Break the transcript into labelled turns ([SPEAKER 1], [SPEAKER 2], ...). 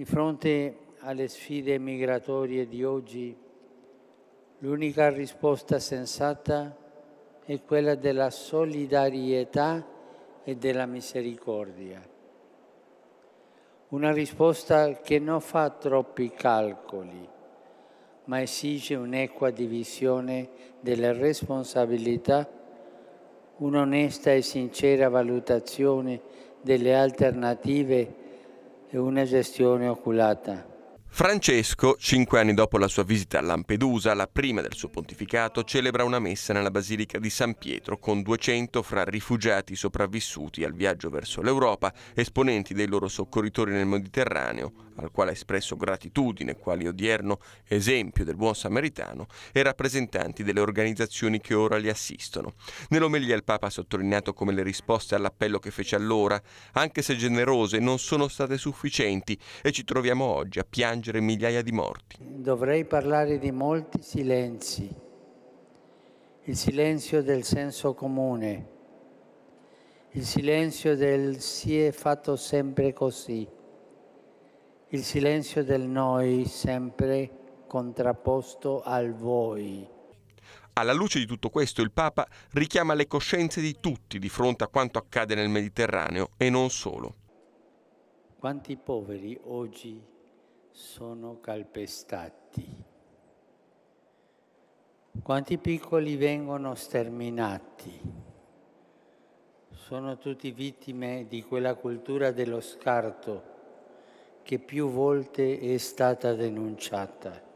[SPEAKER 1] Di fronte alle sfide migratorie di oggi, l'unica risposta sensata è quella della solidarietà e della misericordia. Una risposta che non fa troppi calcoli, ma esige un'equa divisione delle responsabilità, un'onesta e sincera valutazione delle alternative e una gestione oculata.
[SPEAKER 2] Francesco, cinque anni dopo la sua visita a Lampedusa, la prima del suo pontificato, celebra una messa nella Basilica di San Pietro con 200 fra rifugiati sopravvissuti al viaggio verso l'Europa, esponenti dei loro soccorritori nel Mediterraneo, al quale ha espresso gratitudine quali odierno esempio del buon samaritano, e rappresentanti delle organizzazioni che ora li assistono. Nell'omelia il Papa ha sottolineato come le risposte all'appello che fece allora, anche se generose, non sono state sufficienti e ci troviamo oggi a piangere migliaia di morti.
[SPEAKER 1] Dovrei parlare di molti silenzi, il silenzio del senso comune, il silenzio del si è fatto sempre così il silenzio del noi sempre contrapposto al voi.
[SPEAKER 2] Alla luce di tutto questo il Papa richiama le coscienze di tutti di fronte a quanto accade nel Mediterraneo e non solo.
[SPEAKER 1] Quanti poveri oggi sono calpestati? Quanti piccoli vengono sterminati? Sono tutti vittime di quella cultura dello scarto che più volte è stata denunciata.